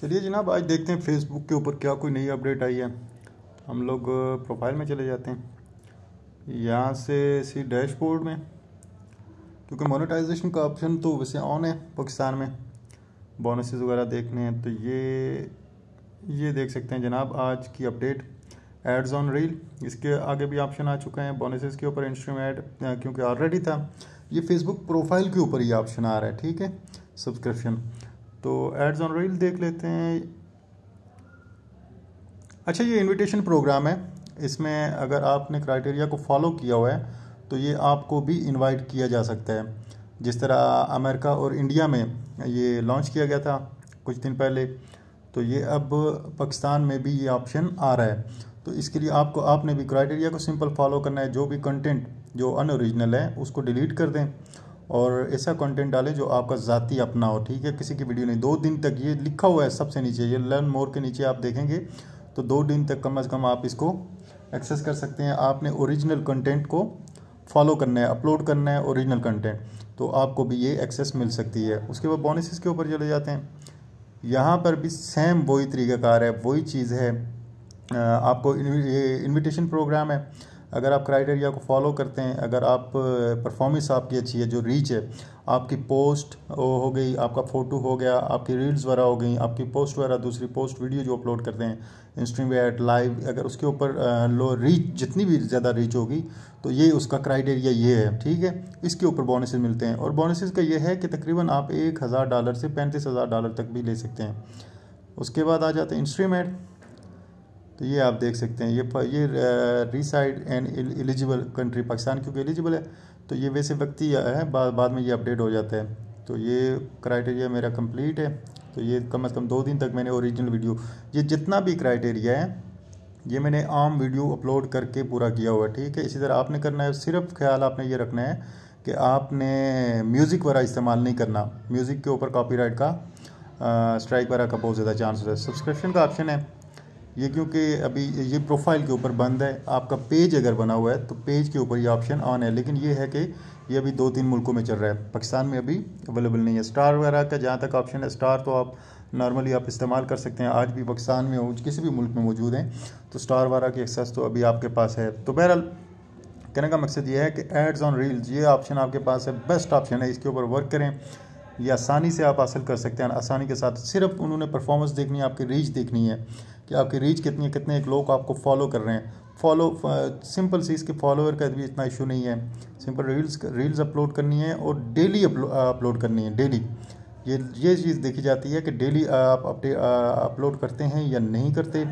चलिए जनाब आज देखते हैं फेसबुक के ऊपर क्या कोई नई अपडेट आई है हम लोग प्रोफाइल में चले जाते हैं यहाँ से इसी डैशबोर्ड में क्योंकि मोनेटाइजेशन का ऑप्शन तो वैसे ऑन है पाकिस्तान में बोनसेस वगैरह देखने हैं तो ये ये देख सकते हैं जनाब आज की अपडेट एड्स ऑन रील इसके आगे भी ऑप्शन आ चुके हैं बोनसेस के ऊपर इंस्टाग्राम एड क्योंकि ऑलरेडी था ये फेसबुक प्रोफाइल के ऊपर ये ऑप्शन आ रहा है ठीक है सब्सक्रिप्शन तो एड्स ऑन रील देख लेते हैं अच्छा ये इनविटेशन प्रोग्राम है इसमें अगर आपने क्राइटेरिया को फॉलो किया हुआ है तो ये आपको भी इनवाइट किया जा सकता है जिस तरह अमेरिका और इंडिया में ये लॉन्च किया गया था कुछ दिन पहले तो ये अब पाकिस्तान में भी ये ऑप्शन आ रहा है तो इसके लिए आपको आपने भी क्राइटेरिया को सिंपल फॉलो करना है जो भी कंटेंट जो अनओरिजिनल है उसको डिलीट कर दें और ऐसा कंटेंट डालें जो आपका ज़ाति अपना हो ठीक है किसी की वीडियो नहीं दो दिन तक ये लिखा हुआ है सबसे नीचे ये लर्न मोर के नीचे आप देखेंगे तो दो दिन तक कम अज़ कम आप इसको एक्सेस कर सकते हैं आपने ओरिजिनल कंटेंट को फॉलो करना है अपलोड करना है ओरिजिनल कंटेंट तो आपको भी ये एक्सेस मिल सकती है उसके बाद बोनसेस के ऊपर चले जाते हैं यहाँ पर भी सेम वही तरीक़ाकार है वही चीज़ है आपको ये इन्विटेशन प्रोग्राम है अगर आप क्राइटेरिया को फॉलो करते हैं अगर आप परफॉर्मेंस आपकी अच्छी है जो रीच है आपकी पोस्ट हो गई आपका फ़ोटो हो गया आपकी रील्स वगैरह हो गई आपकी पोस्ट वगैरह दूसरी पोस्ट वीडियो जो अपलोड करते हैं इंस्ट्रीम एट लाइव अगर उसके ऊपर लो रीच जितनी भी ज़्यादा रीच होगी तो ये उसका क्राइटेरिया ये है ठीक है इसके ऊपर बोनसेस मिलते हैं और बोनसेस का ये है कि तकरीबन आप एक हज़ार डॉलर से पैंतीस हज़ार डॉलर तक भी ले सकते हैं उसके बाद आ जाते हैं इंस्ट्रीमेंट तो ये आप देख सकते हैं ये ये reside and eligible country Pakistan क्योंकि एलिजिबल है तो ये वैसे व्यक्ति है बाद बाद में ये अपडेट हो जाता है तो ये क्राइटेरिया मेरा कंप्लीट है तो ये कम से कम दो दिन तक मैंने ओरिजिनल वीडियो ये जितना भी क्राइटेरिया है ये मैंने आम वीडियो अपलोड करके पूरा किया हुआ है ठीक है इसी तरह आपने करना है सिर्फ ख्याल आपने ये रखना है कि आपने म्यूज़िक वगैरह इस्तेमाल नहीं करना म्यूज़िक के ऊपर कॉपीराइट का स्ट्राइक वगैरह का बहुत ज़्यादा चांस होता है सब्सक्रिप्शन का ऑप्शन है ये क्योंकि अभी ये प्रोफाइल के ऊपर बंद है आपका पेज अगर बना हुआ है तो पेज के ऊपर ये ऑप्शन ऑन है लेकिन ये है कि ये अभी दो तीन मुल्कों में चल रहा है पाकिस्तान में अभी अवेलेबल नहीं है स्टार वगैरह का जहाँ तक ऑप्शन है स्टार तो आप नॉर्मली आप इस्तेमाल कर सकते हैं आज भी पाकिस्तान में हो किसी भी मुल्क में मौजूद हैं तो स्टार वगैरह की एक्सेस तो अभी आपके पास है तो बहरहाल कहने का मकसद ये है कि एड्स ऑन रील्स ये ऑप्शन आपके पास है बेस्ट ऑप्शन है इसके ऊपर वर्क करें ये आसानी से आप हासिल कर सकते हैं आसानी के साथ सिर्फ उन्होंने परफॉर्मेंस देखनी है आपकी रीच देखनी है कि आपकी रीच कितनी है कितने एक लोग आपको फॉलो कर रहे हैं फॉलो सिंपल uh, सी इसके फॉलोअर का भी इतना इशू नहीं है सिंपल रील्स रील्स अपलोड करनी है और डेली अपलोड uh, करनी है डेली ये ये चीज़ देखी जाती है कि डेली uh, आप अपडे अपलोड करते हैं या नहीं करते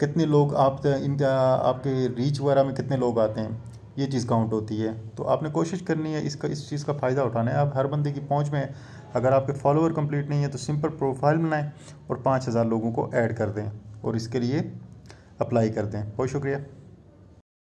कितने लोग आप इन आपके रीच वगैरह में कितने लोग आते हैं ये चीज़ काउंट होती है तो आपने कोशिश करनी है इसका इस चीज़ का फ़ायदा उठाना है आप हर बंदे की पहुँच में अगर आपके फॉलोअर कंप्लीट नहीं है तो सिंपल प्रोफाइल बनाएं और पाँच हज़ार लोगों को ऐड कर दें और इसके लिए अप्लाई कर दें बहुत शुक्रिया